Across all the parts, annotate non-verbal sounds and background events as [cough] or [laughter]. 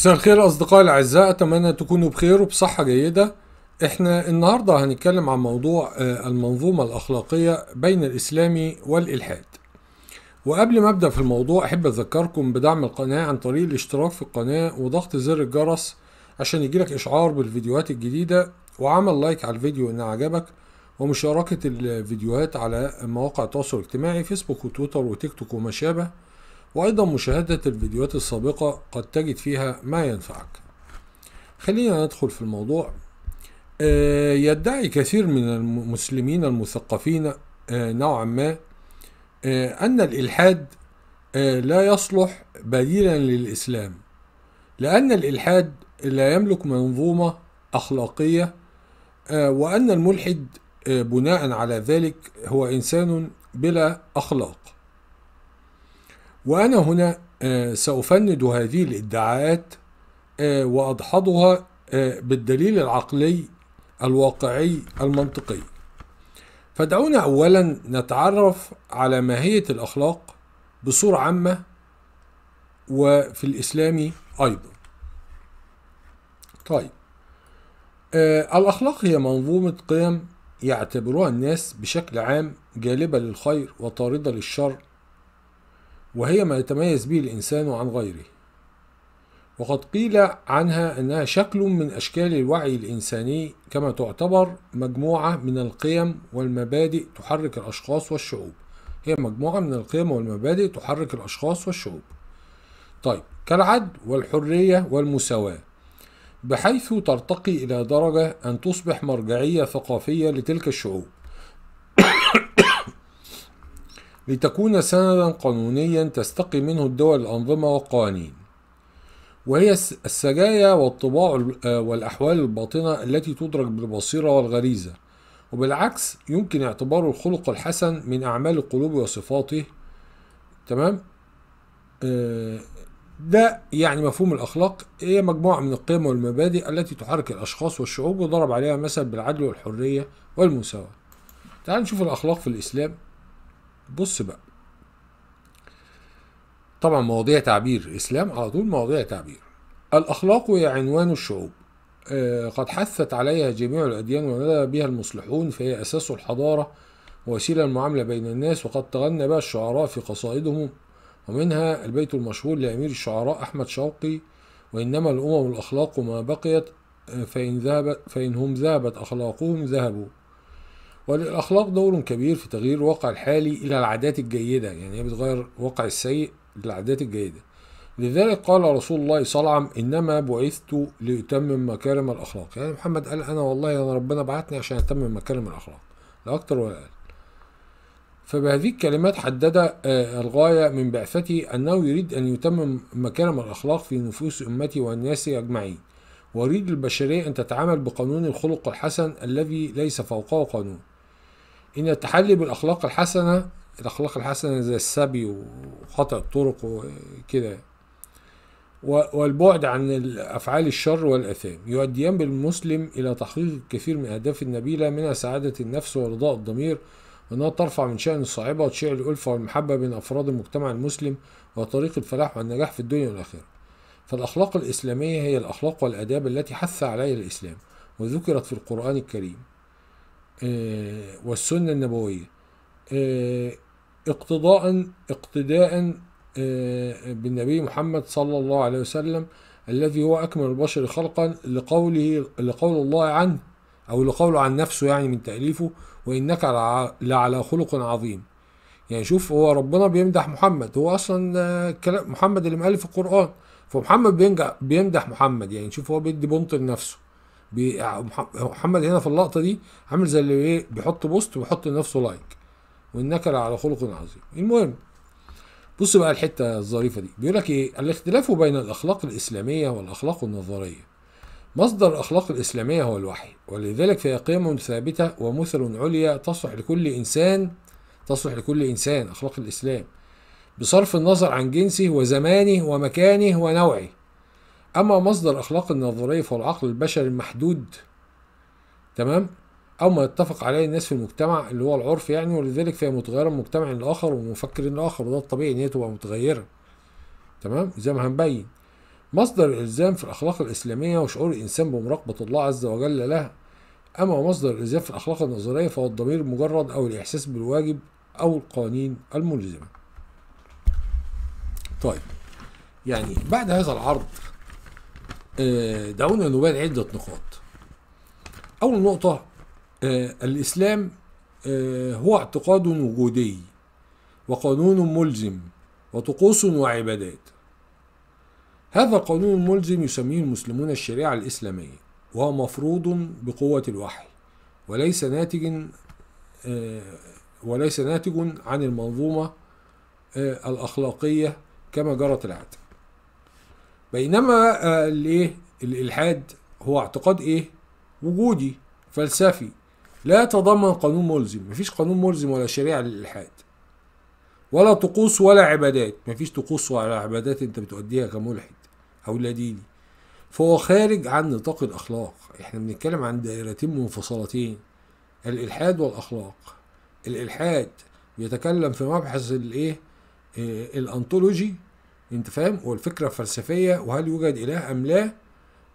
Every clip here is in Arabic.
مساء الخير أصدقائي الأعزاء أتمنى تكونوا بخير وبصحة جيدة إحنا النهاردة هنتكلم عن موضوع آه، المنظومة الأخلاقية بين الإسلامي والإلحاد وقبل ما أبدأ في الموضوع أحب أذكركم بدعم القناة عن طريق الاشتراك في القناة وضغط زر الجرس عشان يجيلك إشعار بالفيديوهات الجديدة وعمل لايك على الفيديو إن عجبك ومشاركة الفيديوهات على مواقع التواصل الاجتماعي فيسبوك وتويتر وتيك توك وما شابه وأيضا مشاهدة الفيديوهات السابقة قد تجد فيها ما ينفعك خلينا ندخل في الموضوع آه، يدعي كثير من المسلمين المثقفين آه، نوعا ما آه، أن الإلحاد لا يصلح بديلا للإسلام لأن الإلحاد لا يملك منظومة أخلاقية وأن الملحد بناء على ذلك هو إنسان بلا أخلاق وأنا هنا آه، سأفند هذه الادعاءات آه، وأدحضها آه، بالدليل العقلي الواقعي المنطقي فدعونا أولا نتعرف على ماهية الأخلاق بصورة عامة وفي الإسلام أيضا طيب آه الأخلاق هي منظومة قيم يعتبرها الناس بشكل عام جالبة للخير وطاردة للشر وهي ما يتميز به الإنسان عن غيره وقد قيل عنها أنها شكل من أشكال الوعي الإنساني كما تعتبر مجموعة من القيم والمبادئ تحرك الأشخاص والشعوب هي مجموعة من القيم والمبادئ تحرك الأشخاص والشعوب طيب كالعدل والحرية والمساواة بحيث ترتقي إلى درجة أن تصبح مرجعية ثقافية لتلك الشعوب لتكون سندا قانونيا تستقي منه الدول الأنظمة والقوانين وهي السجايا والطباع آه، والأحوال الباطنة التي تدرك بالبصيرة والغريزة وبالعكس يمكن اعتبار الخلق الحسن من أعمال القلوب وصفاته تمام آه، ده يعني مفهوم الأخلاق هي مجموعة من القيم والمبادئ التي تحرك الأشخاص والشعوب وضرب عليها مثل بالعدل والحرية والمساواة تعال نشوف الأخلاق في الإسلام بص بقى طبعا مواضيع تعبير اسلام على طول مواضيع تعبير الاخلاق هي عنوان الشعوب آه، قد حثت عليها جميع الأديان وندى بها المصلحون فهي أساس الحضارة ووسيلة المعاملة بين الناس وقد تغنى بها الشعراء في قصائدهم ومنها البيت المشهور لأمير الشعراء أحمد شوقي وإنما الأمم الأخلاق ما بقيت آه، فإن, ذهبت فإن هم ذهبت أخلاقهم ذهبوا وللأخلاق دور كبير في تغيير الواقع الحالي إلى العادات الجيدة يعني هي بتغير الواقع السيء للعادات الجيدة لذلك قال رسول الله صلى الله عليه وسلم إنما بعثت لأتمم مكارم الأخلاق يعني محمد قال أنا والله أنا ربنا بعتني عشان أتمم مكارم الأخلاق لا أكتر ولا أقل فبهذه الكلمات حدد آه، الغاية من بعثته أنه يريد أن يتمم مكارم الأخلاق في نفوس أمتي والناس أجمعين ويريد البشرية أن تتعامل بقانون الخلق الحسن الذي ليس فوقه قانون ان التحلي بالاخلاق الحسنه الاخلاق الحسنه زي السبي وخطا الطرق وكده والبعد عن افعال الشر والاثام يؤديان بالمسلم الى تحقيق الكثير من الاهداف النبيله منها سعاده النفس ورضاء الضمير وانها ترفع من شان الصاعبه وتشيع الالفه والمحبه بين افراد المجتمع المسلم وطريق الفلاح والنجاح في الدنيا والاخره فالاخلاق الاسلاميه هي الاخلاق والاداب التي حث عليها الاسلام وذكرت في القران الكريم آه، والسنة النبوية آه، اقتضاء اقتداء آه، بالنبي محمد صلى الله عليه وسلم الذي هو أكمل البشر خلقا لقوله لقول الله عنه أو لقوله عن نفسه يعني من تأليفه وإنك لعلى خلق عظيم يعني شوف هو ربنا بيمدح محمد هو أصلا محمد اللي مألف القرآن فمحمد بينجح بيمدح محمد يعني شوف هو بيدي بنط لنفسه محمد هنا في اللقطه دي عامل زي اللي ايه بيحط بوست ويحط لنفسه لايك والنكر على خلق عظيم المهم بص بقى الحته الظريفه دي بيقول لك ايه الاختلاف بين الاخلاق الاسلاميه والاخلاق النظريه مصدر الأخلاق الإسلامية هو الوحي ولذلك فهي قيم ثابتة ومثل عليا تصلح لكل إنسان تصلح لكل إنسان أخلاق الإسلام بصرف النظر عن جنسه وزمانه ومكانه ونوعه أما مصدر أخلاق النظرية فهو العقل البشري المحدود تمام أو ما يتفق عليه الناس في المجتمع اللي هو العرف يعني ولذلك فهي متغيرة من مجتمع لآخر ومن مفكر لآخر وده الطبيعي إن هي تبقى متغيرة تمام زي ما هنبين مصدر الإلزام في الأخلاق الإسلامية وشعور الإنسان بمراقبة الله عز وجل لها أما مصدر الإلزام في الأخلاق النظرية فهو الضمير المجرد أو الإحساس بالواجب أو القوانين الملزمة طيب يعني بعد هذا العرض آه، دعونا نبال عدة نقاط أول نقطة آه، الإسلام آه، هو اعتقاد وجودي وقانون ملزم وطقوس وعبادات هذا القانون الملزم يسميه المسلمون الشريعة الإسلامية وهو مفروض بقوة الوحي وليس ناتج وليس ناتج عن المنظومة الأخلاقية كما جرت العادة بينما آه، الايه الالحاد هو اعتقاد ايه وجودي فلسفي لا يتضمن قانون ملزم مفيش قانون ملزم ولا شريعه للالحاد ولا طقوس ولا عبادات مفيش طقوس ولا عبادات انت بتؤديها كملحد او لا ديني فهو خارج عن نطاق الاخلاق احنا بنتكلم عن دائرتين منفصلتين الالحاد والاخلاق الالحاد بيتكلم في مبحث الايه آه، الانطولوجي انت فاهم والفكره الفلسفيه وهل يوجد اله ام لا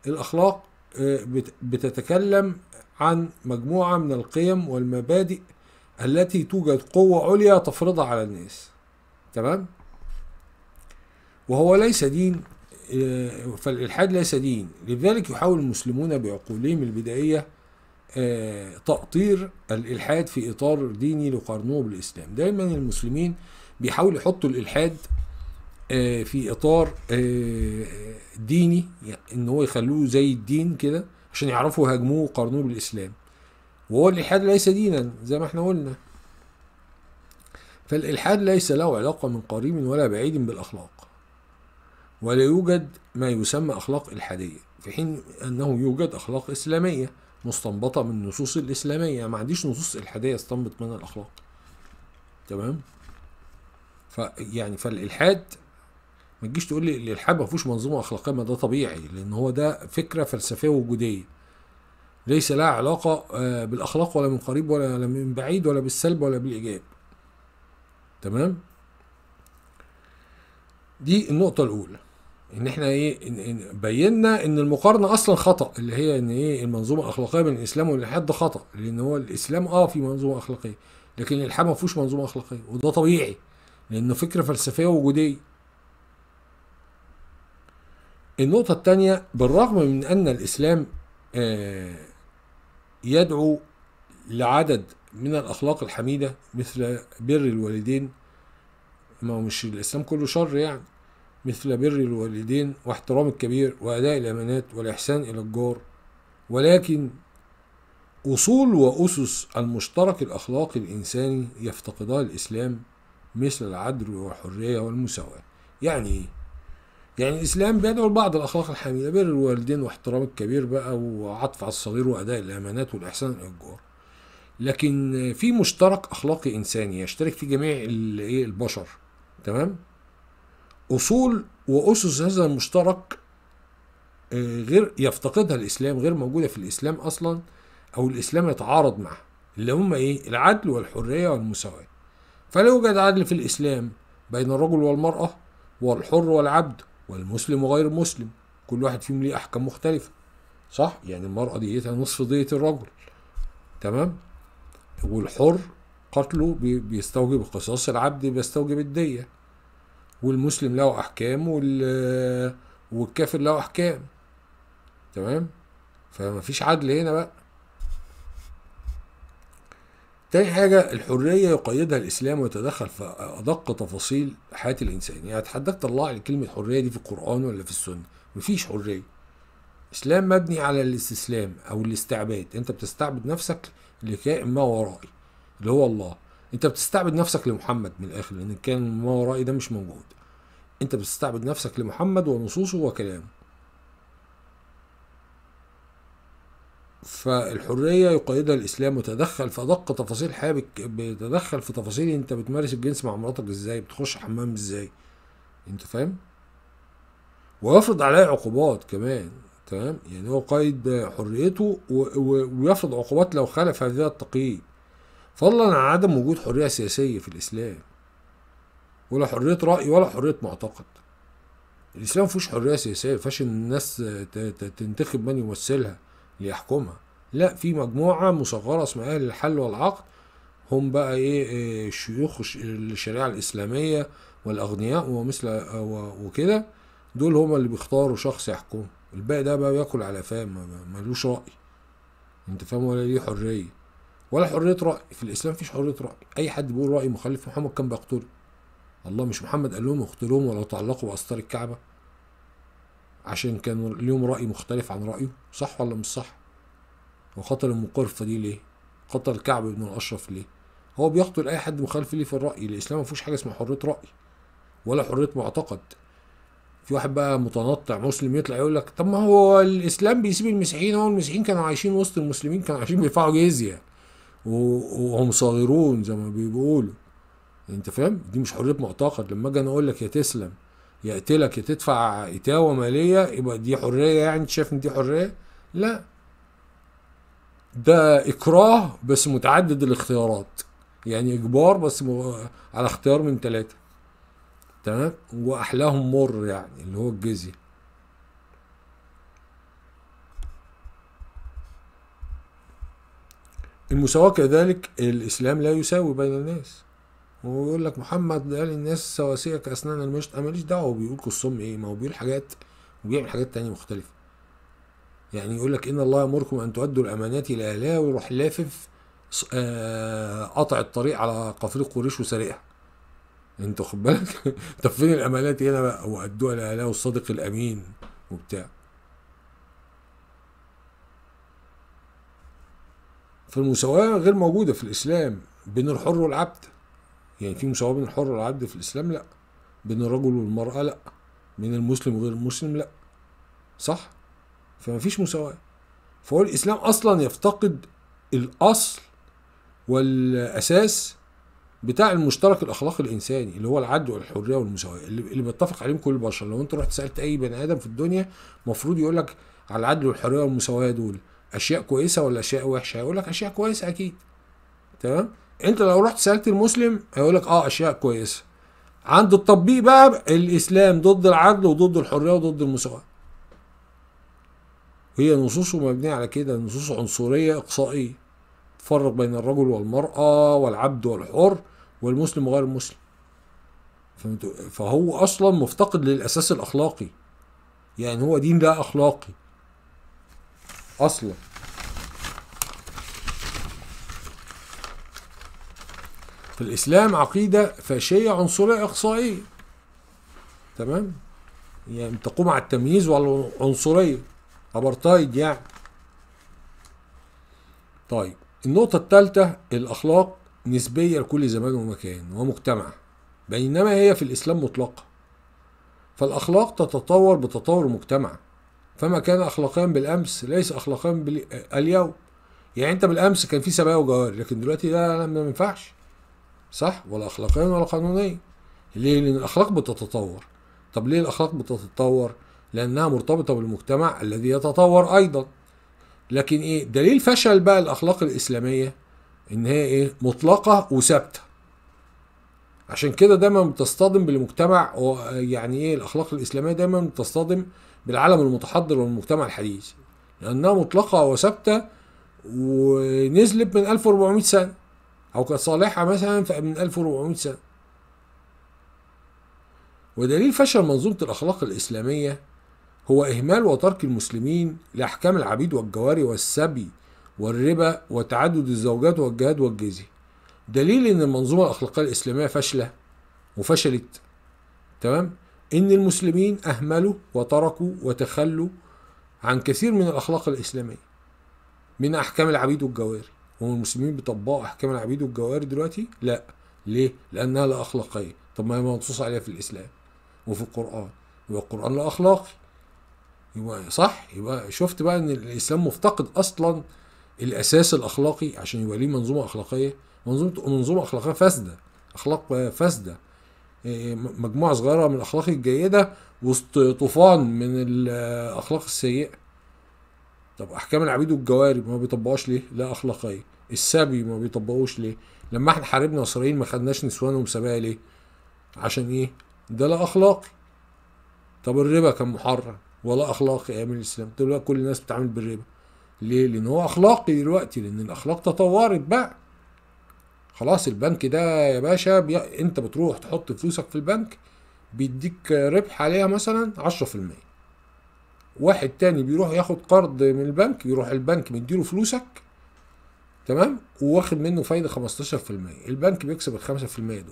الاخلاق آه، بتتكلم عن مجموعه من القيم والمبادئ التي توجد قوه عليا تفرضها على الناس تمام وهو ليس دين آه، فالالحاد ليس دين لذلك يحاول المسلمون بعقولهم البدائيه آه، تأطير الإلحاد في إطار ديني لقرنوه بالإسلام دايما المسلمين بيحاولوا يحطوا الإلحاد آه، في اطار آه، ديني ان هو يخلوه زي الدين كده عشان يعرفوا يهاجموه وقارنوه بالاسلام وهو الالحاد ليس دينا زي ما احنا قلنا فالالحاد ليس له علاقه من قريب ولا بعيد بالاخلاق ولا يوجد ما يسمى اخلاق الحاديه في حين انه يوجد اخلاق اسلاميه مستنبطه من النصوص الاسلاميه ما عنديش نصوص الحاديه استنبط منها الاخلاق تمام فيعني فالالحاد ما تجيش تقول لي الالحاد ما فيهوش منظومه اخلاقيه ما ده طبيعي لان هو ده فكره فلسفيه وجوديه ليس لها علاقه آه، بالاخلاق ولا من قريب ولا من بعيد ولا بالسلب ولا بالايجاب تمام دي النقطه الاولى ان احنا ايه إن بينا ان المقارنه اصلا خطا اللي هي ان ايه المنظومه الاخلاقيه بين الاسلام والالحاد ده خطا لان هو الاسلام اه في منظومه اخلاقيه لكن الالحاد ما فيهوش منظومه اخلاقيه وده طبيعي لانه فكره فلسفيه وجوديه النقطة الثانية بالرغم من أن الإسلام آه، يدعو لعدد من الأخلاق الحميدة مثل بر الوالدين ما هو مش الإسلام كله شر يعني مثل بر الوالدين واحترام الكبير وأداء الأمانات والإحسان إلى الجار ولكن أصول وأسس المشترك الأخلاقي الإنساني يفتقدها الإسلام مثل العدل والحرية والمساواة يعني إيه؟ يعني الإسلام بيدعو لبعض الأخلاق الحميدة بر الوالدين واحترام الكبير بقى وعطف على الصغير وأداء الأمانات والإحسان إلى الجار لكن في مشترك أخلاقي إنساني يشترك في جميع إيه، البشر تمام أصول وأسس هذا المشترك آه، غير يفتقدها الإسلام غير موجودة في الإسلام أصلا أو الإسلام يتعارض معها اللي هم إيه العدل والحرية والمساواة فلا يوجد عدل في الإسلام بين الرجل والمرأة والحر والعبد والمسلم وغير المسلم كل واحد فيهم ليه احكام مختلفه صح يعني المراه ديتها نصف ديه الرجل تمام والحر قتله بيستوجب قصاص العبد بيستوجب الديه والمسلم له احكام وال والكافر له احكام تمام فمفيش عدل هنا بقى تاني حاجة الحرية يقيدها الإسلام ويتدخل في أدق تفاصيل حياة الإنسان يعني هتحداك الله عن كلمة حرية دي في القرآن ولا في السنة مفيش حرية إسلام مبني على الاستسلام أو الاستعباد أنت بتستعبد نفسك لكائن ما ورائي اللي هو الله أنت بتستعبد نفسك لمحمد من الآخر لأن كان ما ورائي ده مش موجود أنت بتستعبد نفسك لمحمد ونصوصه وكلامه فالحرية يقيدها الإسلام وتدخل في أدق تفاصيل الحياة بيتدخل في تفاصيل أنت بتمارس الجنس مع مراتك إزاي بتخش حمام إزاي أنت فاهم؟ ويفرض عليه عقوبات كمان تمام يعني هو قيد حريته ويفرض عقوبات لو خالف هذا التقييد فضلا عن عدم وجود حرية سياسية في الإسلام ولا حرية رأي ولا حرية معتقد الإسلام فيهوش حرية سياسية فاش إن الناس تنتخب من يمثلها ليحكمها لا في مجموعة مصغرة اسمها أهل الحل والعقد هم بقى إيه, إيه، شيوخ الشريعة الإسلامية والأغنياء ومثل وكده دول هم اللي بيختاروا شخص يحكم الباقي ده بقى بياكل على فاهم ملوش رأي أنت فاهم ولا ليه حرية ولا حرية رأي في الإسلام مفيش حرية رأي أي حد بيقول رأي مخالف محمد كان بيقتله الله مش محمد قال لهم اقتلوهم ولو تعلقوا بأستار الكعبة عشان كان ليهم رأي مختلف عن رأيه صح ولا مش صح هو أم قرفة دي ليه قتل كعب بن الأشرف ليه هو بيقتل أي حد مخالف ليه في الرأي الإسلام ما فيهوش حاجة اسمها حرية رأي ولا حرية معتقد في واحد بقى متنطع مسلم يطلع يقول لك طب ما هو الاسلام بيسيب المسيحيين هو المسيحيين كانوا عايشين وسط المسلمين كانوا عايشين بيدفعوا جزيه وهم صاغرون زي ما بيقولوا انت فاهم دي مش حريه معتقد لما اجي انا اقول لك يا تسلم يقتلك تدفع اتاوه ماليه يبقى دي حريه يعني انت شايف ان دي حريه لا ده اكراه بس متعدد الاختيارات يعني اجبار بس على اختيار من ثلاثه تمام واحلاهم مر يعني اللي هو الجزيه المساواة كذلك الإسلام لا يساوي بين الناس ويقول لك محمد قال الناس سواسيه كاسنان المشط انا ماليش دعوه بيقول كلثوم ايه ما هو بيقول حاجات وبيعمل حاجات تانية مختلفه يعني يقول لك ان الله يامركم ان تؤدوا الامانات الى اهلها ويروح لافف آه قطع الطريق على قافله قريش وسارقها انت خد بالك [laughs] طب فين الامانات هنا بقى وادوها لاهلها والصادق الامين وبتاع فالمساواه غير موجوده في الاسلام بين الحر والعبد يعني في مساواه بين الحر والعبد في الاسلام لا بين الرجل والمراه لا بين المسلم وغير المسلم لا صح فما فيش مساواه فهو الاسلام اصلا يفتقد الاصل والاساس بتاع المشترك الاخلاقي الانساني اللي هو العدل والحريه والمساواه اللي بيتفق عليهم كل البشر لو انت رحت سالت اي بني ادم في الدنيا المفروض يقول لك على العدل والحريه والمساواه دول اشياء كويسه ولا اشياء وحشه هيقول لك اشياء كويسه اكيد تمام انت لو رحت سالت المسلم هيقول لك اه اشياء كويسه عند التطبيق بقى الاسلام ضد العدل وضد الحريه وضد المساواه هي نصوصه مبنيه على كده نصوص عنصريه اقصائيه تفرق بين الرجل والمراه والعبد والحر والمسلم وغير المسلم فهو اصلا مفتقد للاساس الاخلاقي يعني هو دين لا اخلاقي اصلا في الإسلام عقيدة فاشية عنصرية إقصائية تمام يعني تقوم على التمييز والعنصرية أبرتايد يعني طيب النقطة الثالثة الأخلاق نسبية لكل زمان ومكان ومجتمع بينما هي في الإسلام مطلقة فالأخلاق تتطور بتطور المجتمع فما كان أخلاقيا بالأمس ليس أخلاقيا اليوم يعني أنت بالأمس كان في سبايا وجوار لكن دلوقتي لا ما ينفعش صح ولا أخلاقيا ولا قانونيا ليه لأن الأخلاق بتتطور طب ليه الأخلاق بتتطور لأنها مرتبطة بالمجتمع الذي يتطور أيضا لكن إيه دليل فشل بقى الأخلاق الإسلامية إن هي إيه مطلقة وثابتة عشان كده دايما بتصطدم بالمجتمع يعني ايه الاخلاق الاسلاميه دايما بتصطدم بالعالم المتحضر والمجتمع الحديث لانها مطلقه وثابته ونزلت من 1400 سنه أو كانت صالحة مثلا من 1400 سنة ودليل فشل منظومة الأخلاق الإسلامية هو إهمال وترك المسلمين لأحكام العبيد والجواري والسبي والربا وتعدد الزوجات والجهاد والجزية دليل إن المنظومة الأخلاقية الإسلامية فاشلة وفشلت تمام إن المسلمين أهملوا وتركوا وتخلوا عن كثير من الأخلاق الإسلامية من أحكام العبيد والجواري المسلمين بيطبقوا احكام العبيد والجواري دلوقتي لا ليه لانها لا اخلاقيه طب ما هي منصوص عليها في الاسلام وفي القران يبقى القران لا اخلاقي يبقى صح يبقى شفت بقى ان الاسلام مفتقد اصلا الاساس الاخلاقي عشان يبقى ليه منظومه اخلاقيه منظومه منظومه اخلاقيه فاسده اخلاق فاسده آه، مجموعه صغيره من الاخلاق الجيده وسط طوفان من الاخلاق السيئه طب احكام العبيد والجوارب ما بيطبقوهاش ليه؟ لا اخلاقيه السبي ما بيطبقوش ليه؟ لما احنا حاربنا اسرائيل ما خدناش نسوانهم سبايا ليه؟ عشان ايه؟ ده لا اخلاقي طب الربا كان محرم ولا اخلاقي ايام الاسلام دلوقتي كل الناس بتتعامل بالربا ليه؟ لان هو اخلاقي دلوقتي لان الاخلاق تطورت بقى خلاص البنك ده يا باشا بي... انت بتروح تحط فلوسك في البنك بيديك ربح عليها مثلا 10% واحد تاني بيروح ياخد قرض من البنك يروح البنك مديله فلوسك تمام وواخد منه فايده 15% البنك بيكسب ال 5% دول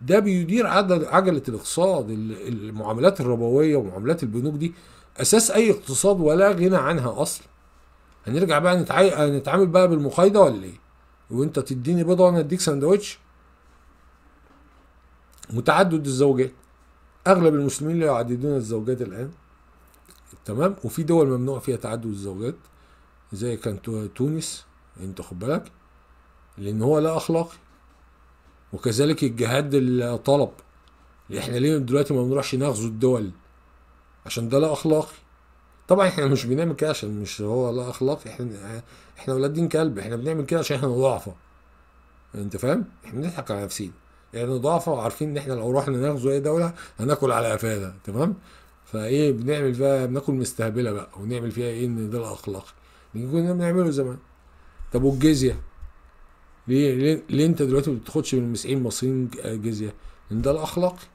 ده بيدير عجله الاقتصاد المعاملات الربويه ومعاملات البنوك دي اساس اي اقتصاد ولا غنى عنها اصلا هنرجع بقى نتع... نتعامل بقى بالمقايضه ولا ايه وانت تديني بيضه وانا اديك سندوتش متعدد الزوجات اغلب المسلمين لا يعددون الزوجات الان تمام وفي دول ممنوع فيها تعدد الزوجات زي كان تونس انت خد بالك لان هو لا اخلاقي وكذلك الجهاد الطلب احنا ليه دلوقتي ما بنروحش نغزو الدول عشان ده لا اخلاقي طبعا احنا مش بنعمل كده عشان مش هو لا اخلاقي احنا احنا ولاد دين كلب احنا بنعمل كده عشان احنا ضعفة انت فاهم احنا بنضحك على نفسنا يعني ضعفة وعارفين ان احنا لو رحنا نغزو اي دولة هناكل على قفانا تمام فايه بنعمل فيها بناكل مستهبله بقى ونعمل فيها ايه ان ده الاخلاق اللي كنا بنعمله زمان طب والجزيه ليه ليه, ليه انت دلوقتي ما بتاخدش من المسيحيين المصريين جزيه لان ده الاخلاقي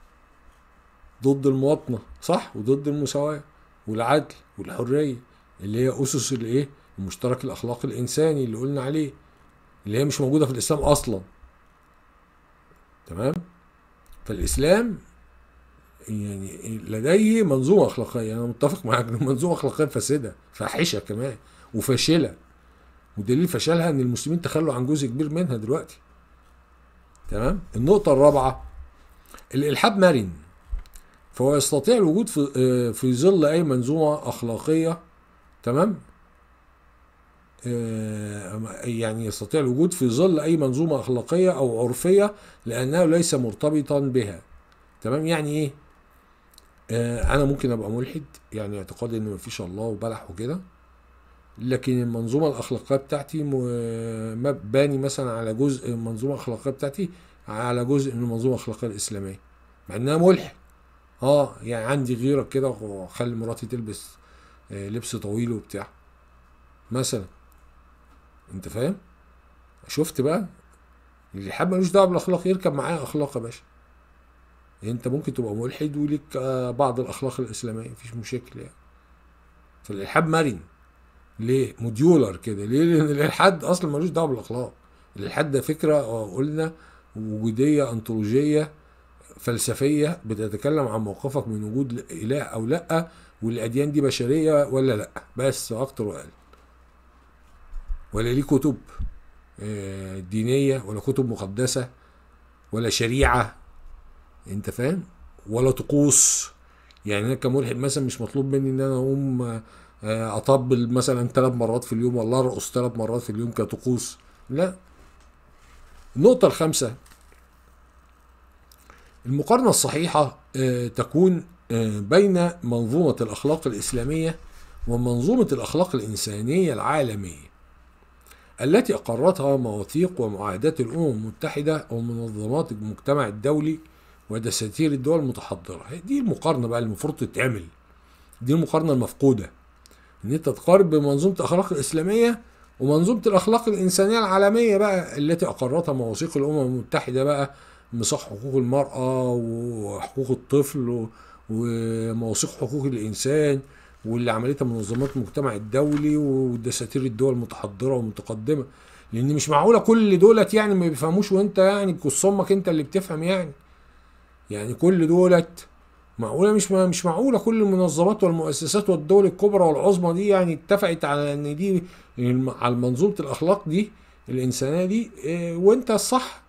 ضد المواطنه صح وضد المساواه والعدل والحريه اللي هي اسس الايه المشترك الاخلاقي الانساني اللي قلنا عليه اللي هي مش موجوده في الاسلام اصلا تمام فالاسلام يعني لديه منظومه اخلاقيه انا متفق معاك ان [laughs] منظومة أخلاقية فاسده فاحشه كمان وفاشله ودليل فشلها ان المسلمين تخلوا عن جزء كبير منها دلوقتي تمام النقطه الرابعه الالحاد مرن فهو يستطيع الوجود في آه، في ظل اي منظومه اخلاقيه تمام آه، يعني يستطيع الوجود في ظل اي منظومه اخلاقيه او عرفيه لانه ليس مرتبطا بها تمام يعني ايه آه، انا ممكن ابقى ملحد يعني اعتقادي ان مفيش الله وبلح وكده لكن المنظومه الاخلاقيه بتاعتي باني مثلا على جزء من المنظومه الاخلاقيه بتاعتي على جزء من المنظومه الاخلاقيه الاسلاميه مع انها ملحد اه يعني عندي غيره كده واخلي مراتي تلبس آه، لبس طويل وبتاع مثلا انت فاهم شفت بقى اللي حاب ملوش دعوه بالاخلاق يركب معايا اخلاق يا باشا يعني انت ممكن تبقى ملحد وليك آه، بعض الاخلاق الاسلاميه مفيش مشكله يعني فالالحاد مرن ليه موديولر كده ليه لان الالحاد اصلا ملوش دعوه بالاخلاق الالحاد ده فكره آه، قلنا وجوديه انطولوجيه فلسفيه بتتكلم عن موقفك من وجود اله او لا والاديان دي بشريه ولا لا بس اكتر واقل ولا ليه كتب آه، دينيه ولا كتب مقدسه ولا شريعه انت فاهم ولا طقوس يعني انا كملحد مثلا مش مطلوب مني ان انا اقوم آه، اطبل مثلا ثلاث مرات في اليوم ولا ارقص ثلاث مرات في اليوم كطقوس لا النقطة الخامسة المقارنة الصحيحة آه، تكون آه، بين منظومة الأخلاق الإسلامية ومنظومة الأخلاق الإنسانية العالمية التي أقرتها مواثيق ومعاهدات الأمم المتحدة ومنظمات المجتمع الدولي ودساتير الدول المتحضرة دي المقارنة بقى اللي المفروض تتعمل دي المقارنة المفقودة ان انت تقارن بمنظومة الاخلاق الاسلامية ومنظومة الاخلاق الانسانية العالمية بقى التي اقرتها مواثيق الامم المتحدة بقى مصح حقوق المرأة وحقوق الطفل ومواثيق حقوق الانسان واللي عملتها منظمات المجتمع الدولي ودساتير الدول المتحضرة ومتقدمة لان مش معقولة كل دولت يعني ما بيفهموش وانت يعني بكصامك انت اللي بتفهم يعني يعني كل دولت معقولة مش مش معقولة كل المنظمات والمؤسسات والدول الكبرى والعظمى دي يعني اتفقت على ان دي على منظومة الاخلاق دي الانسانية دي آه، وانت الصح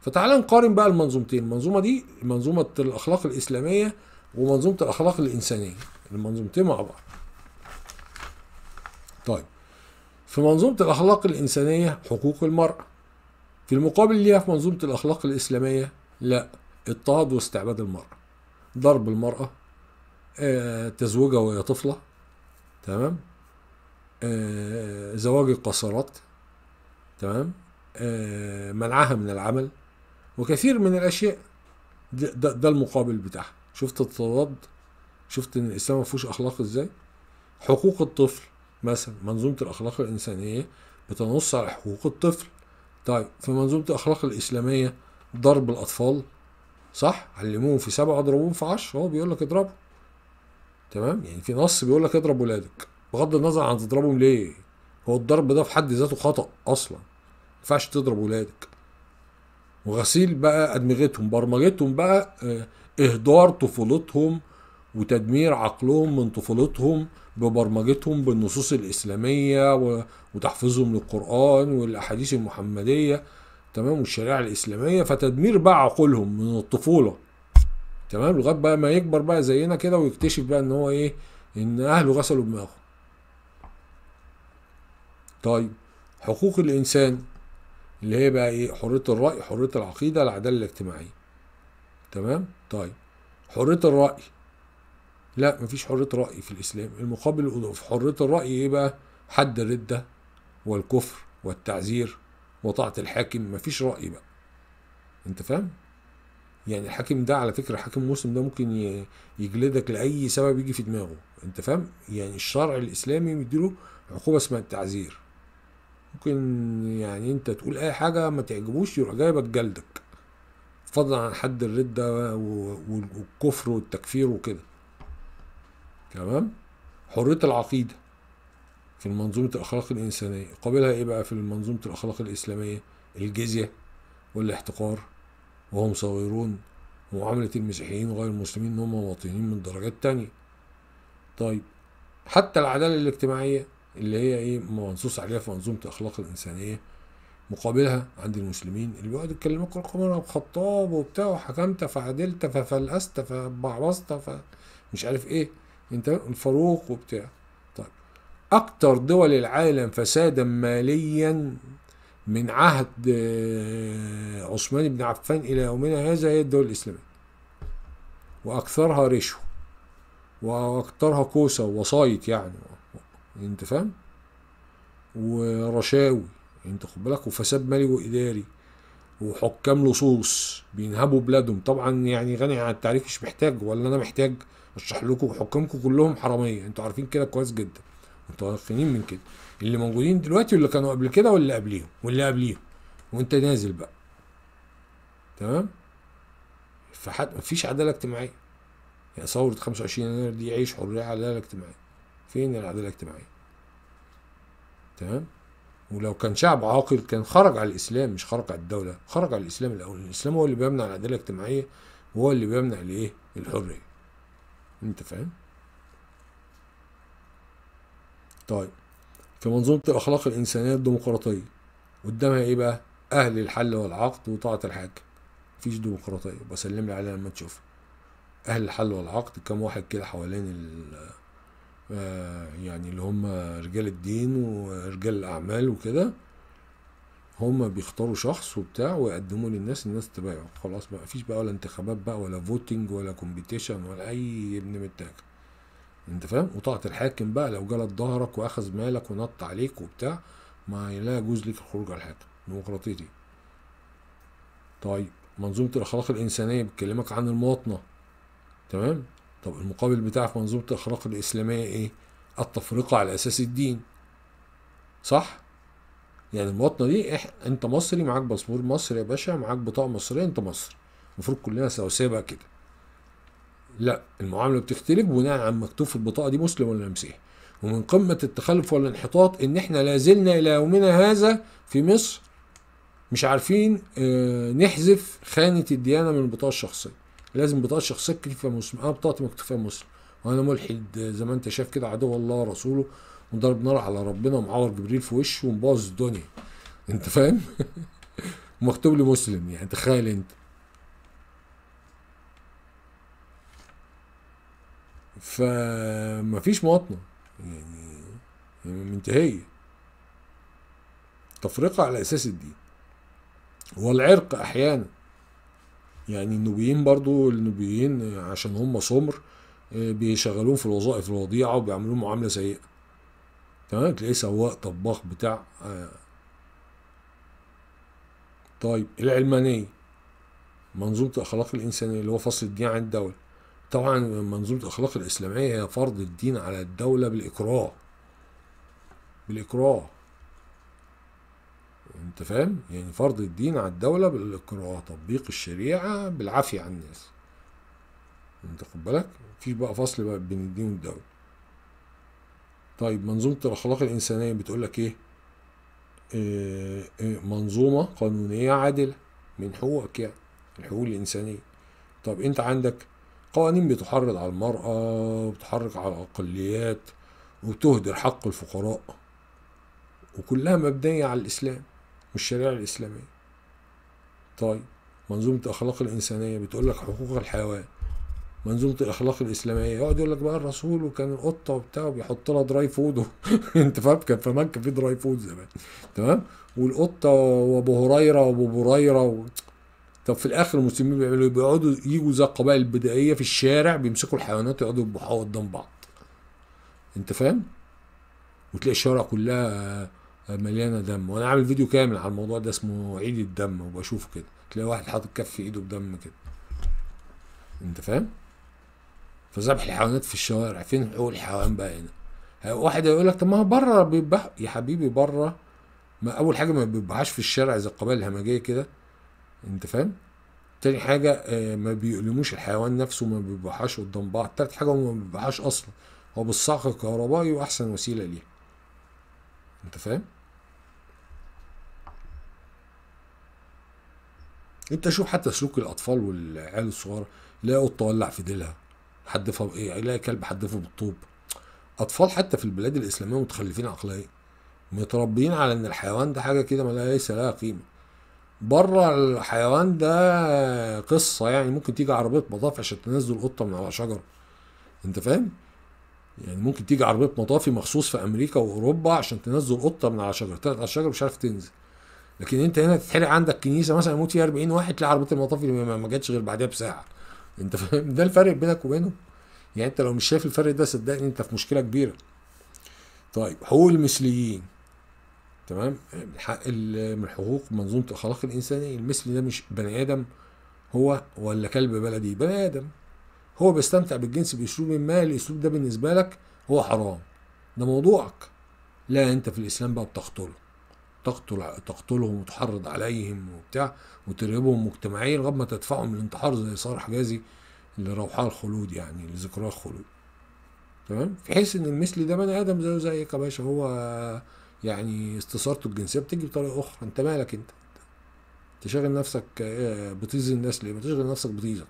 فتعال نقارن بقى المنظومتين المنظومة دي منظومة الاخلاق الاسلامية ومنظومة الاخلاق الانسانية المنظومتين مع بعض طيب في منظومة الاخلاق الانسانية حقوق المرأة في المقابل ليها في منظومة الاخلاق الاسلامية لا اضطهاد واستعباد المرأة ضرب المرأة آه، تزويجها وهي طفلة تمام آه، زواج القاصرات تمام آه، منعها من العمل وكثير من الأشياء ده, ده, ده المقابل بتاعها شفت التضاد شفت ان الاسلام ما فيهوش اخلاق ازاي حقوق الطفل مثلا منظومه الاخلاق الانسانيه بتنص على حقوق الطفل طيب في منظومه الاخلاق الاسلاميه ضرب الاطفال صح علموهم في سبعة اضربوهم في عشرة هو بيقول لك اضربوا تمام يعني في نص بيقول لك اضرب ولادك بغض النظر عن تضربهم ليه هو الضرب ده في حد ذاته خطأ أصلا ما ينفعش تضرب ولادك وغسيل بقى أدمغتهم برمجتهم بقى آه، إهدار طفولتهم وتدمير عقلهم من طفولتهم ببرمجتهم بالنصوص الإسلامية وتحفيظهم للقرآن والأحاديث المحمدية تمام والشريعه الاسلاميه فتدمير بقى عقولهم من الطفوله تمام لغايه بقى ما يكبر بقى زينا كده ويكتشف بقى ان هو ايه ان اهله غسلوا دماغه طيب حقوق الانسان اللي هي بقى ايه حريه الراي حريه العقيده العداله الاجتماعيه تمام طيب حريه الراي لا مفيش حريه راي في الاسلام المقابل في حريه الراي ايه بقى حد الرده والكفر والتعزير وطاعة الحاكم مفيش رأي بقى انت فاهم يعني الحاكم ده على فكرة حاكم مسلم ده ممكن يجلدك لأي سبب يجي في دماغه انت فاهم يعني الشرع الإسلامي مديله عقوبة اسمها التعذير ممكن يعني انت تقول اي حاجة ما تعجبوش يروح جايبك جلدك فضلا عن حد الردة والكفر والتكفير وكده تمام حرية العقيدة في منظومة الأخلاق الإنسانية قابلها إيه بقى في منظومة الأخلاق الإسلامية الجزية والاحتقار وهم صغيرون ومعاملة المسيحيين وغير المسلمين إن هم مواطنين من درجات تانية طيب حتى العدالة الاجتماعية اللي هي إيه منصوص عليها في منظومة الأخلاق الإنسانية مقابلها عند المسلمين اللي بيقعد يكلمك رقم انا الخطاب وبتاع وحكمت فعدلت ففلست فبعبصت فمش عارف ايه انت الفاروق وبتاع أكتر دول العالم فسادا ماليا من عهد آه، عثمان بن عفان إلى يومنا هذا هي الدول الإسلامية وأكثرها رشوة وأكثرها كوسة ووسايط يعني أنت فاهم ورشاوي أنت خد بالك وفساد مالي وإداري وحكام لصوص بينهبوا بلادهم طبعا يعني غني عن التعريف مش محتاج ولا أنا محتاج أشرح لكم حكامكم كلهم حرامية أنتوا عارفين كده كويس جدا متوفيين من كده اللي موجودين دلوقتي واللي كانوا قبل كده واللي قبليهم واللي قبليهم وانت نازل بقى تمام فحد مفيش عداله اجتماعيه يعني ثوره 25 يناير دي عيش حريه عداله اجتماعيه فين العداله الاجتماعيه تمام ولو كان شعب عاقل كان خرج على الاسلام مش خرج على الدوله خرج على الاسلام الاول الاسلام هو اللي بيمنع العداله الاجتماعيه وهو اللي بيمنع الايه الحريه انت فاهم طيب في منظومة الأخلاق الإنسانية الديمقراطية قدامها إيه بقى؟ أهل الحل والعقد وطاعة الحاكم مفيش ديمقراطية بسلم لي عليها لما تشوفها أهل الحل والعقد كام واحد كده حوالين ال آه، يعني اللي هم رجال الدين ورجال الأعمال وكده هم بيختاروا شخص وبتاع ويقدموه للناس الناس تبايعه خلاص بقى مفيش بقى ولا انتخابات بقى ولا فوتنج ولا كومبيتيشن ولا أي ابن متاكل انت فاهم وطاعة الحاكم بقى لو جلد ظهرك واخذ مالك ونط عليك وبتاع ما لا يجوز ليك الخروج على الحاكم ديمقراطية دي طيب منظومة الأخلاق الإنسانية بتكلمك عن المواطنة تمام طب المقابل بتاع في منظومة الأخلاق الإسلامية إيه التفرقة على أساس الدين صح يعني المواطنة دي إح... أنت مصري معاك باسبور مصري يا باشا معاك بطاقة مصرية أنت مصري المفروض كلنا سواسية بقى كده لا المعامله بتختلف بناء على مكتوب في البطاقه دي مسلم ولا مسيحي ومن قمه التخلف والانحطاط ان احنا لازلنا الى يومنا هذا في مصر مش عارفين آه، نحذف خانه الديانه من البطاقه الشخصيه لازم بطاقه شخصيه تكتب فيها مسلم انا بطاقتي مكتوب فيها مسلم وانا ملحد آه، زي ما انت شايف كده عدو الله ورسوله وضرب نار على ربنا ومعور جبريل في وشه ومبوظ الدنيا انت فاهم [laughs] مكتوب لي مسلم يعني تخيل انت فمفيش مواطنه يعني, يعني منتهيه تفرقه على اساس الدين والعرق احيانا يعني النوبيين برضو النوبيين عشان هم سمر آه، بيشغلوهم في الوظائف الوضيعه وبيعملوهم معامله سيئه تمام تلاقيه سواق طباخ بتاع آه. طيب العلمانيه منظومه الاخلاق الانسانيه اللي هو فصل الدين عن الدوله طبعا منظومه الاخلاق الاسلاميه هي فرض الدين على الدوله بالاكراه بالاكراه انت فاهم يعني فرض الدين على الدوله بالاكراه تطبيق الشريعه بالعافيه على الناس انت خد بالك مفيش بقى فصل بقى بين الدين والدوله طيب منظومه الاخلاق الانسانيه بتقول لك ايه آه، آه، منظومه قانونيه عادله من حقوقك يعني الحقوق الانسانيه طب انت عندك قوانين بتحرض على المرأة وبتحرك على الأقليات وبتهدر حق الفقراء وكلها مبنية على الإسلام والشريعة الإسلامية طيب منظومة الأخلاق الإنسانية بتقول لك حقوق الحيوان منظومة الأخلاق الإسلامية يقعد يقول لك بقى الرسول وكان القطة وبتاع وبيحط لها دراي فود [laughs] أنت فاهم كان في مكة في دراي فود زمان تمام والقطة وأبو هريرة وأبو بريرة و... طب في الاخر المسلمين بيعملوا إيه؟ بيقعدوا يجوا زي القبائل البدائيه في الشارع بيمسكوا الحيوانات ويقعدوا يذبحوها قدام بعض انت فاهم وتلاقي الشوارع كلها آه، مليانه دم وانا عامل فيديو كامل على الموضوع ده اسمه عيد الدم وبشوفه كده تلاقي واحد حاطط كف في ايده بدم كده انت فاهم فذبح الحيوانات في الشوارع فين حقوق الحيوان بقى هنا آه، واحد هيقول لك طب ما هو بره بيبقى يا حبيبي بره ما اول حاجه ما بيبقاش في الشارع زي القبائل الهمجيه كده انت فاهم تاني حاجه آه، ما بيؤلموش الحيوان نفسه ما بيبقاش قدام بعض تالت حاجه هو ما بيبقاش اصلا هو بالصعق الكهربائي واحسن وسيله ليه انت فاهم انت شوف حتى سلوك الاطفال والعيال الصغار لا قطه ولع في ديلها حدفها بايه لا كلب حدفه بالطوب اطفال حتى في البلاد الاسلاميه متخلفين عقليا متربيين على ان الحيوان ده حاجه كده ما ليس لها قيمه بره الحيوان ده قصه يعني ممكن تيجي عربيه مطافي عشان تنزل قطه من على شجره انت فاهم يعني ممكن تيجي عربيه مطافي مخصوص في امريكا واوروبا عشان تنزل قطه من على شجره طلعت على الشجره مش عارف تنزل لكن انت هنا تتحرق عندك كنيسه مثلا يموت فيها 40 واحد تلاقي عربيه المطافي ما جاتش غير بعدها بساعه انت فاهم ده الفرق بينك وبينهم يعني انت لو مش شايف الفرق ده صدقني انت في مشكله كبيره طيب حقوق المثليين تمام من حق من حقوق منظومه الاخلاق الانسانيه المثل ده مش بني ادم هو ولا كلب بلدي بني ادم هو بيستمتع بالجنس باسلوب ما الاسلوب ده بالنسبه لك هو حرام ده موضوعك لا انت في الاسلام بقى بتقتله تقتل تقتلهم وتحرض عليهم وبتاع وترهبهم مجتمعيا لغايه ما تدفعهم للانتحار زي صالح حجازي اللي الخلود يعني لذكراه الخلود تمام في حيث ان المثل ده بني ادم زيه زيك يا باشا هو يعني استثارته الجنسيه بتيجي بطريقه اخرى انت مالك انت تشغل نفسك آه، بتيز الناس ليه ما تشغل نفسك بتيزك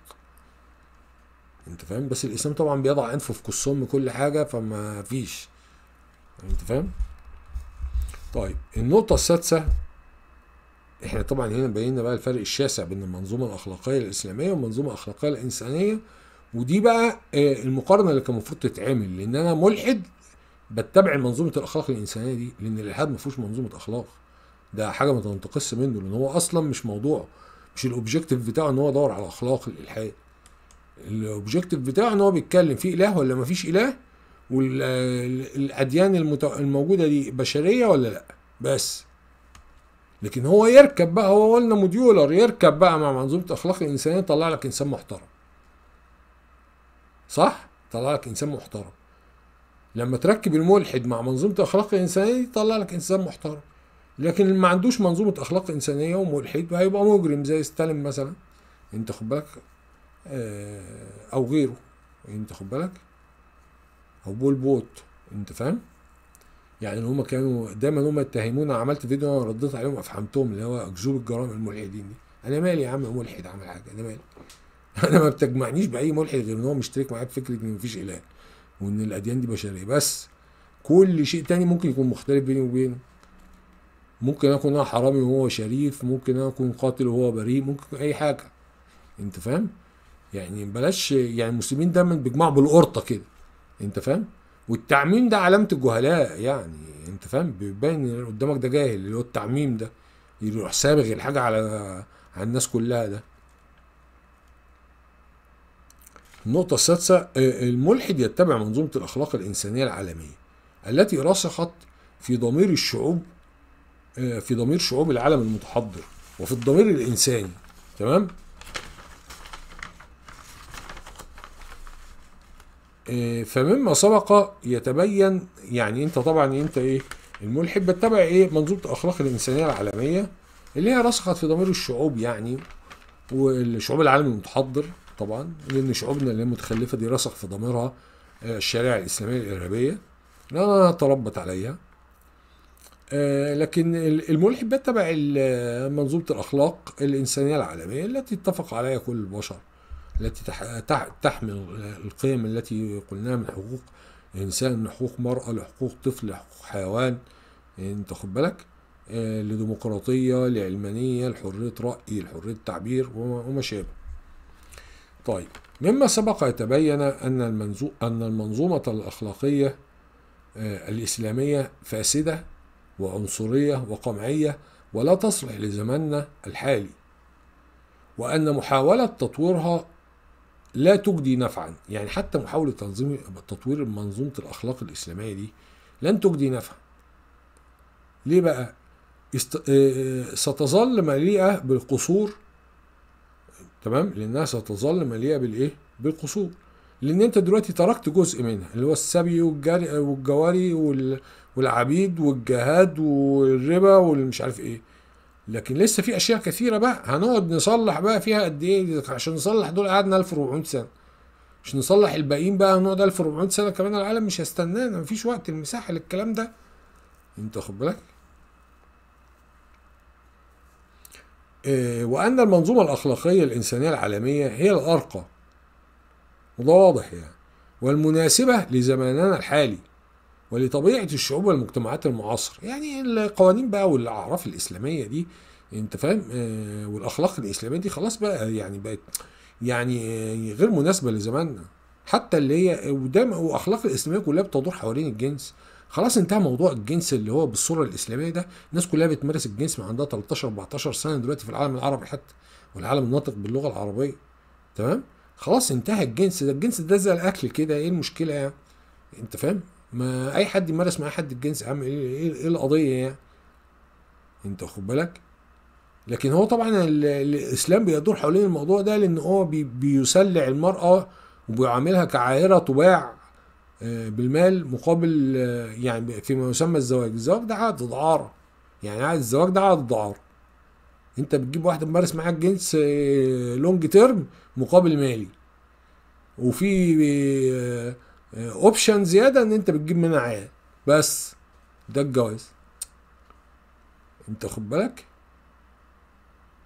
انت فاهم بس الاسلام طبعا بيضع انفه في كسهم كل حاجه فما فيش انت فاهم طيب النقطه السادسه احنا طبعا هنا بينا بقى الفرق الشاسع بين المنظومه الاخلاقيه الاسلاميه والمنظومه الاخلاقيه الانسانيه ودي بقى آه، المقارنه اللي كان المفروض تتعمل لان انا ملحد بتبع منظومه الاخلاق الانسانيه دي لان الالحاد ما فيهوش منظومه اخلاق ده حاجه ما تنتقصش منه لان هو اصلا مش موضوع مش الاوبجيكتيف بتاعه ان هو يدور على اخلاق الالحاد الاوبجيكتيف بتاعه ان هو بيتكلم في اله ولا ما فيش اله والاديان الموجوده دي بشريه ولا لا بس لكن هو يركب بقى هو قلنا موديولر يركب بقى مع منظومه اخلاق الانسانيه يطلع لك انسان محترم صح طلع لك انسان محترم لما تركب الملحد مع منظومه اخلاق انسانيه يطلع لك انسان محترم لكن اللي ما عندوش منظومه اخلاق انسانيه وملحد هيبقى مجرم زي ستالين مثلا انت خد بالك آه، او غيره انت خد بالك او بول بوت انت فاهم يعني هما كانوا دايما هما يتهمونا عملت فيديو انا رديت عليهم افهمتهم اللي هو اكذوب الجرائم الملحدين دي انا مالي يا عم ملحد عمل حاجه انا مالي [laughs] انا ما بتجمعنيش باي ملحد غير ان هو مشترك معايا بفكره ان مفيش اله وان الاديان دي بشريه بس كل شيء تاني ممكن يكون مختلف بيني وبينه ممكن اكون انا حرامي وهو شريف ممكن انا اكون قاتل وهو بريء ممكن اي حاجه انت فاهم يعني بلاش يعني المسلمين دايما بيجمعوا بالقرطه كده انت فاهم والتعميم ده علامه الجهلاء يعني انت فاهم بيبان قدامك ده جاهل اللي هو التعميم ده يروح سابغ الحاجه على على الناس كلها ده النقطة السادسة آه، الملحد يتبع منظومة الأخلاق الإنسانية العالمية التي رسخت في ضمير الشعوب آه، في ضمير شعوب العالم المتحضر وفي الضمير الإنساني تمام؟ آه، فمما سبق يتبين يعني انت طبعا انت ايه الملحد بتتبع ايه منظومه الاخلاق الانسانيه العالميه اللي هي رسخت في ضمير الشعوب يعني والشعوب العالم المتحضر طبعا لان شعوبنا اللي متخلفه دي رسخ في ضميرها آه، الشريعه الاسلاميه الارهابيه لا تربت عليها آه، لكن الملحد بيتبع آه، منظومه الاخلاق الانسانيه العالميه التي اتفق عليها كل البشر التي تحمل القيم التي قلناها من حقوق انسان حقوق مرأة لحقوق طفل لحقوق حيوان انت خد بالك لديمقراطية لعلمانية لحرية رأي لحرية تعبير وما شابه طيب مما سبق يتبين أن المنظومة أن المنظومة الأخلاقية آه، الإسلامية فاسدة وعنصرية وقمعية ولا تصلح لزماننا الحالي وأن محاولة تطويرها لا تجدي نفعا يعني حتى محاولة تنظيم تطوير منظومة الأخلاق الإسلامية دي لن تجدي نفعا ليه بقى؟ آه، ستظل مليئة بالقصور تمام لانها ستظل مليئه بالايه بالقصور لان انت دلوقتي تركت جزء منها اللي هو السبي والجاري والجواري وال... والعبيد والجهاد والربا والمش عارف ايه لكن لسه في اشياء كثيره بقى هنقعد نصلح بقى فيها قد ايه عشان نصلح دول قعدنا 1400 سنه مش نصلح الباقيين بقى هنقعد 1400 سنه كمان العالم مش هيستنانا مفيش وقت المساحه للكلام ده انت خد بالك آه، وأن المنظومة الأخلاقية الإنسانية العالمية هي الأرقى وده واضح يعني والمناسبة لزماننا الحالي ولطبيعة الشعوب والمجتمعات المعاصرة يعني القوانين بقى والأعراف الإسلامية دي أنت فاهم آه، والأخلاق الإسلامية دي خلاص بقى يعني بقت يعني آه، غير مناسبة لزماننا حتى اللي هي وده واخلاق الاسلاميه كلها بتدور حوالين الجنس خلاص انتهى موضوع الجنس اللي هو بالصوره الاسلاميه ده الناس كلها بتمارس الجنس من عندها 13 14 سنه دلوقتي في العالم العربي حتى والعالم الناطق باللغه العربيه تمام خلاص انتهى الجنس ده الجنس ده زي الاكل كده ايه المشكله يعني انت فاهم ما اي حد يمارس مع اي حد الجنس يا عم ايه ايه, إيه القضيه يعني انت واخد بالك لكن هو طبعا الاسلام بيدور حوالين الموضوع ده لان هو بيسلع المراه وبيعاملها كعائره طباع آه، بالمال مقابل آه، يعني فيما يسمى الزواج الزواج ده عقد دعارة يعني عقد الزواج ده عقد دعارة انت بتجيب واحدة ممارس معاك جنس لونج آه، تيرم مقابل مالي وفي اوبشن زيادة ان انت بتجيب منها عيال بس ده الجواز انت خد بالك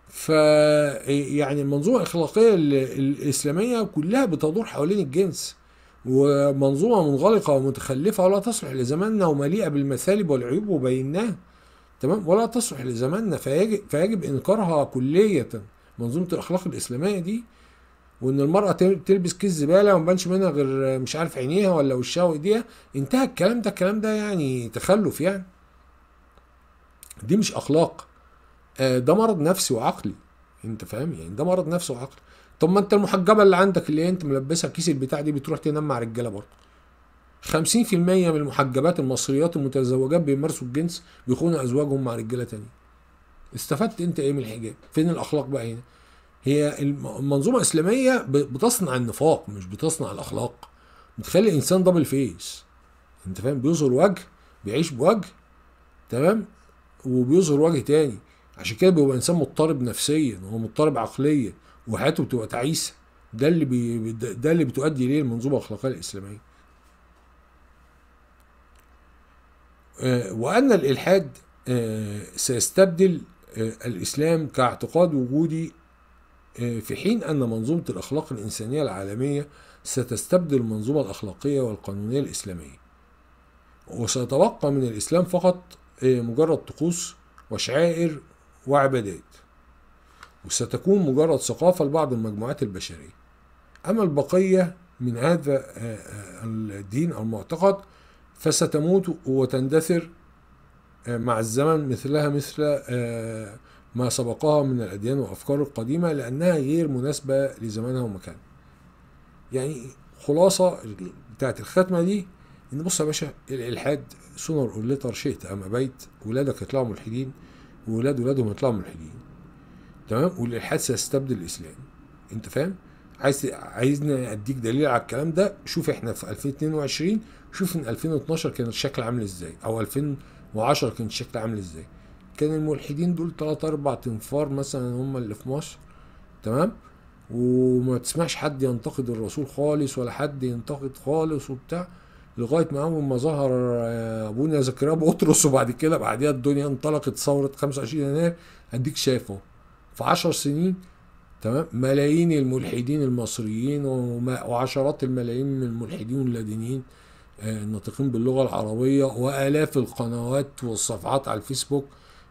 ف يعني المنظومه الاخلاقيه الاسلاميه كلها بتدور حوالين الجنس ومنظومة منغلقة ومتخلفة ولا تصلح لزماننا ومليئة بالمثالب والعيوب وبيناها تمام ولا تصلح لزماننا فيجب, فيجب إنكارها كلية منظومة الأخلاق الإسلامية دي وإن المرأة تلبس كيس زبالة وما بانش منها غير مش عارف عينيها ولا وشها وإيديها انتهى الكلام ده الكلام ده يعني تخلف يعني دي مش أخلاق آه، ده مرض نفسي وعقلي أنت فاهم يعني ده مرض نفسي وعقلي طب ما انت المحجبه اللي عندك اللي انت ملبسها كيس البتاع دي بتروح تنام مع رجاله برضه 50% من المحجبات المصريات المتزوجات بيمارسوا الجنس بيخونوا ازواجهم مع رجاله تانية استفدت انت ايه من الحجاب فين الاخلاق بقى هنا هي المنظومه الاسلاميه بتصنع النفاق مش بتصنع الاخلاق بتخلي الانسان دبل فيس انت فاهم بيظهر وجه بيعيش بوجه تمام وبيظهر وجه تاني عشان كده بيبقى انسان مضطرب نفسيا هو مضطرب عقليا وحياته بتبقى تعيسه ده اللي بي ده اللي بتؤدي اليه المنظومه الاخلاقيه الاسلاميه آه، وان الالحاد آه، سيستبدل آه، الاسلام كاعتقاد وجودي في حين ان منظومه الاخلاق الانسانيه العالميه ستستبدل المنظومه الاخلاقيه والقانونيه الاسلاميه وسيتبقى من الاسلام فقط مجرد طقوس وشعائر وعبادات وستكون مجرد ثقافة لبعض المجموعات البشرية أما البقية من هذا آه، آه، الدين أو المعتقد فستموت وتندثر آه، مع الزمن مثلها مثل ما سبقها من الأديان والأفكار القديمة لأنها غير مناسبة لزمانها ومكانها يعني خلاصة بتاعت الختمة دي إن بص يا باشا الإلحاد سونر أور ليتر شئت أما بيت ولادك يطلعوا ملحدين وولاد ولادهم يطلعوا ملحدين تمام والالحاد سيستبدل الاسلام انت فاهم عايز عايزني اديك دليل على الكلام ده شوف احنا في 2022 شوف ان 2012 كان الشكل عامل ازاي او 2010 كان الشكل عامل ازاي كان الملحدين دول 3 4 تنفار مثلا هم اللي في مصر تمام وما تسمعش حد ينتقد الرسول خالص ولا حد ينتقد خالص وبتاع لغايه ما اول ما ظهر آه، ابونا زكريا بطرس وبعد كده بعديها الدنيا انطلقت ثوره 25 يناير اديك شايفه في عشر سنين تمام ملايين الملحدين المصريين وعشرات الملايين من الملحدين واللادينيين آه، الناطقين باللغة العربية وآلاف القنوات والصفحات على الفيسبوك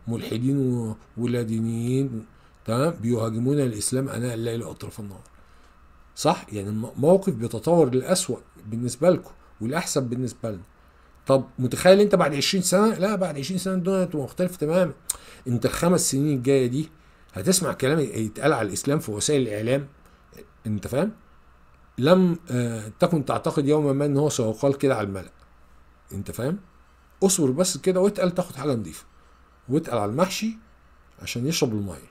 ملحدين ولادينيين تمام بيهاجمون الإسلام أناء الليل وأطراف النهار صح يعني الموقف بيتطور للأسوأ بالنسبة لكم والأحسن بالنسبة لنا طب متخيل انت بعد 20 سنه لا بعد 20 سنه الدنيا هتبقى مختلفه تماما انت الخمس سنين الجايه دي هتسمع كلام يتقال على الاسلام في وسائل الاعلام انت فاهم لم آه، تكن تعتقد يوما ما ان هو سيقال كده على الملأ انت فاهم اصبر بس كده واتقل تاخد حاجه نضيفه واتقل على المحشي عشان يشرب الميه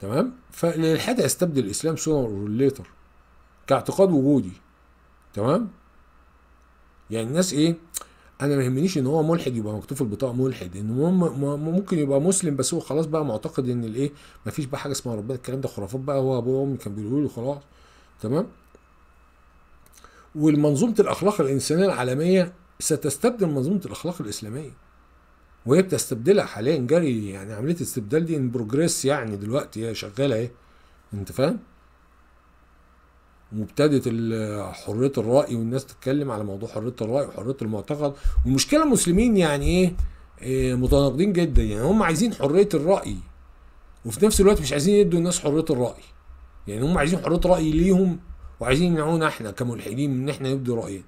تمام فالالحاد يستبدل الاسلام سونر وريليتر كاعتقاد وجودي تمام يعني الناس ايه انا ما يهمنيش ان هو ملحد يبقى مكتوب في البطاقه ملحد ان ممكن يبقى مسلم بس هو خلاص بقى معتقد ان الايه ما فيش بقى حاجه اسمها ربنا الكلام ده خرافات بقى هو ابوه وامي كانوا بيقولوا له خلاص تمام والمنظومه الاخلاق الانسانيه العالميه ستستبدل منظومه الاخلاق الاسلاميه وهي بتستبدلها حاليا جري يعني عمليه الاستبدال دي ان بروجريس يعني دلوقتي هي شغاله اهي انت فاهم وابتدت حريه الراي والناس تتكلم على موضوع حريه الراي وحريه المعتقد والمشكله المسلمين يعني ايه آه، متناقضين جدا يعني هم عايزين حريه الراي وفي نفس الوقت مش عايزين يدوا الناس حريه الراي يعني هم عايزين حريه راي ليهم وعايزين يمنعونا احنا كملحدين ان احنا نبدي راينا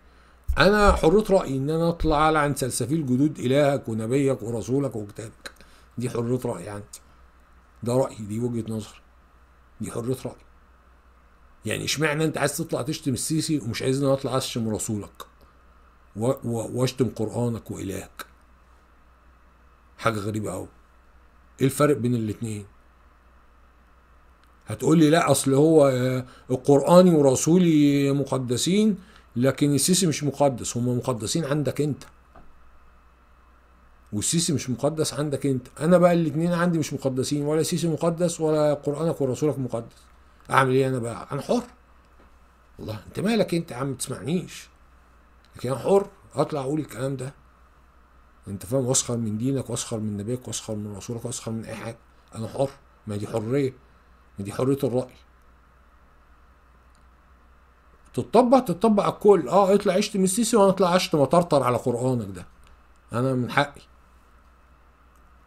انا حريه راي ان انا اطلع على عن سلسفيل جدود الهك ونبيك ورسولك وكتابك دي حريه راي عندي ده رايي دي وجهه نظري دي حريه راي يعني اشمعنى انت عايز تطلع تشتم السيسي ومش عايزني اطلع اشتم رسولك واشتم قرانك والهك حاجه غريبه قوي ايه الفرق بين الاتنين هتقولي لا اصل هو آه، قراني ورسولي مقدسين لكن السيسي مش مقدس هم مقدسين عندك انت والسيسي مش مقدس عندك انت انا بقى الاتنين عندي مش مقدسين ولا السيسي مقدس ولا قرانك ورسولك مقدس اعمل ايه انا بقى انا حر والله انت مالك انت يا عم تسمعنيش لكن انا حر اطلع اقول الكلام ده انت فاهم واسخر من دينك واسخر من نبيك واسخر من رسولك واسخر من اي حاجه انا حر ما دي حريه ما دي حريه الراي تطبق تطبق على الكل اه اطلع اشتم السيسي وانا اطلع اشتم اطرطر على قرانك ده انا من حقي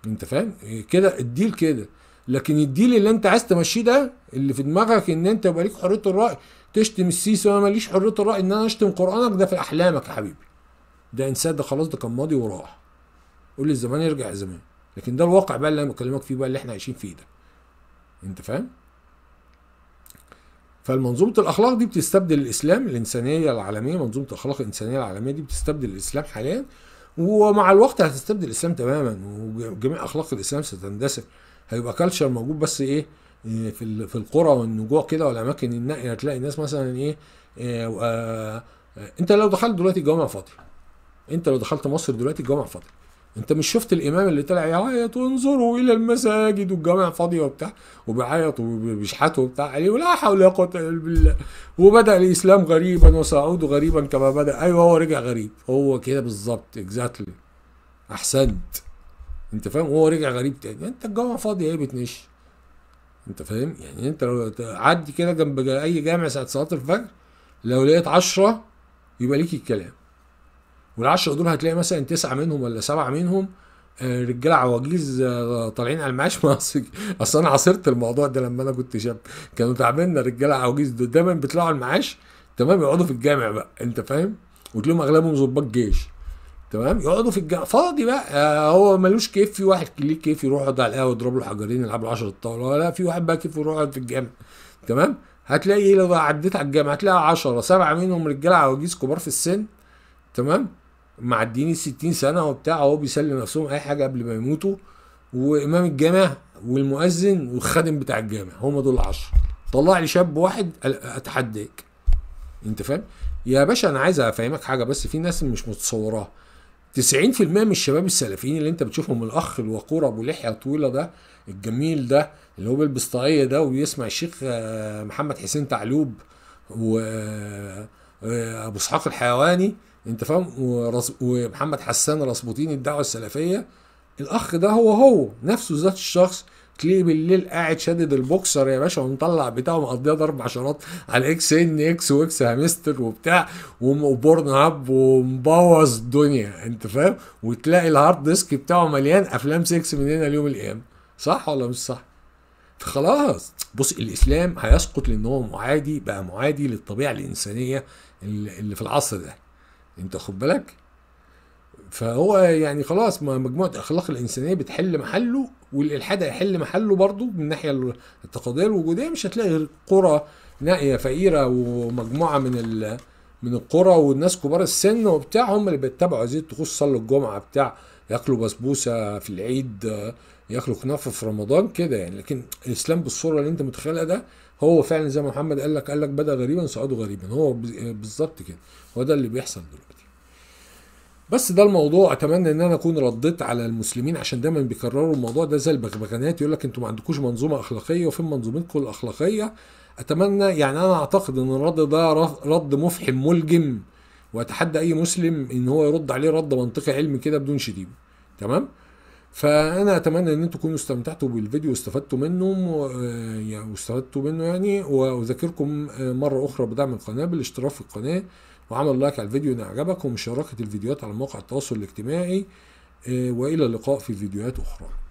انت فاهم إيه كده الديل كده لكن الديل اللي انت عايز تمشيه ده اللي في دماغك ان انت يبقى ليك حريه الراي تشتم السيسي وانا ماليش حريه الراي ان انا اشتم قرانك ده في احلامك يا حبيبي ده انسان ده خلاص ده كان ماضي وراح قول لي الزمان يرجع يا زمان لكن ده الواقع بقى اللي انا بكلمك فيه بقى اللي احنا عايشين فيه ده انت فاهم فالمنظومة الأخلاق دي بتستبدل الإسلام الإنسانية العالمية منظومة الأخلاق الإنسانية العالمية دي بتستبدل الإسلام حاليا ومع الوقت هتستبدل الإسلام تماما وجميع أخلاق الإسلام ستندثر هيبقى كلتشر موجود بس ايه, إيه، في في القرى والنجوع كده والاماكن النائيه هتلاقي الناس مثلا ايه إيه آه، انت لو دخلت دلوقتي الجامع فاضي انت لو دخلت مصر دلوقتي الجامع فاضي انت مش شفت الامام اللي طلع يعيط وانظروا الى المساجد والجامع فاضيه وبتاع وبيعيط وبيشحتوا وبتاع عليه ولا حول ولا قوه الا بالله وبدا الاسلام غريبا وسيعود غريبا كما بدا ايوه هو رجع غريب هو كده بالظبط اكزاكتلي exactly. احسنت انت فاهم وهو رجع غريب تاني يعني انت الجامعه فاضيه ايه بتنش انت فاهم يعني انت لو عدي كده جنب اي جامع ساعه صلاه الفجر لو لقيت عشرة يبقى ليك الكلام والعشرة دول هتلاقي مثلا تسعة منهم ولا سبعة منهم آه، رجاله عواجيز آه، طالعين على المعاش [laughs] اصل انا عاصرت الموضوع ده لما انا كنت شاب كانوا تعبنا رجاله عواجيز دايما بيطلعوا المعاش تمام يقعدوا في الجامع بقى انت فاهم وتلاقيهم اغلبهم ظباط جيش تمام يقعدوا في الجامعه فاضي بقى آه، هو ملوش كيف في واحد ليه كيف يروح يقعد على القهوه يضرب له حجرين يلعب له 10 طاوله لا في واحد بقى كيف يروح يقعد في الجامع تمام هتلاقي لو عديت على الجامع هتلاقي 10 سبعه منهم رجاله عواجيز كبار في السن تمام معديين ال 60 سنه وبتاع وهو بيسلم نفسهم اي حاجه قبل ما يموتوا وامام الجامع والمؤذن والخادم بتاع الجامع هم دول 10 طلع لي شاب واحد اتحداك انت فاهم يا باشا انا عايز افهمك حاجه بس في ناس مش متصوراها 90% من الشباب السلفيين اللي انت بتشوفهم الاخ الوقور ابو لحيه طويله ده الجميل ده اللي هو بيلبس طاقيه ده وبيسمع الشيخ آه، محمد حسين تعلوب و آه، ابو اسحاق الحيواني انت فاهم ومحمد حسان راسبوطين الدعوه السلفيه الاخ ده هو هو نفسه ذات الشخص تلاقيه بالليل قاعد شادد البوكسر يا باشا ومطلع بتاعه مقضيها ضرب عشرات على اكس ان اكس واكس هامستر وبتاع وبورن اب ومبوظ الدنيا انت فاهم وتلاقي الهارد ديسك بتاعه مليان افلام سكس من هنا ليوم القيامه صح ولا مش صح؟ خلاص بص الاسلام هيسقط لان هو معادي بقى معادي للطبيعه الانسانيه اللي في العصر ده انت خد بالك؟ فهو يعني خلاص مجموعه الاخلاق الانسانيه بتحل محله والالحاد هيحل محله برضه من الناحيه التقاضية الوجوديه مش هتلاقي غير قرى نائيه فقيره ومجموعه من ال من القرى والناس كبار السن وبتاع هم اللي بيتبعوا هذه الطقوس صلوا الجمعه بتاع ياكلوا بسبوسه في العيد ياكلوا كنافه في رمضان كده يعني لكن الاسلام بالصوره اللي انت متخيلها ده هو فعلا زي ما محمد قال لك قال لك بدا غريبا صعده غريبا هو بالظبط كده هو ده اللي بيحصل دلوقتي بس ده الموضوع اتمنى ان انا اكون رديت على المسلمين عشان دايما بيكرروا الموضوع ده زي البغبغانات يقول لك انتوا ما عندكوش منظومه اخلاقيه وفين منظومتكم الاخلاقيه اتمنى يعني انا اعتقد ان الرد ده رد مفحم ملجم واتحدى اي مسلم ان هو يرد عليه رد منطقي علمي كده بدون شديد تمام فانا اتمنى ان انتم تكونوا استمتعتوا بالفيديو واستفدتوا منه آه، يعني واستفدتوا منه يعني واذكركم آه، مره اخرى بدعم القناه بالاشتراك في القناه وعمل لايك على الفيديو إن أعجبك ومشاركة الفيديوهات على مواقع التواصل الاجتماعي آه، وإلى اللقاء في فيديوهات أخرى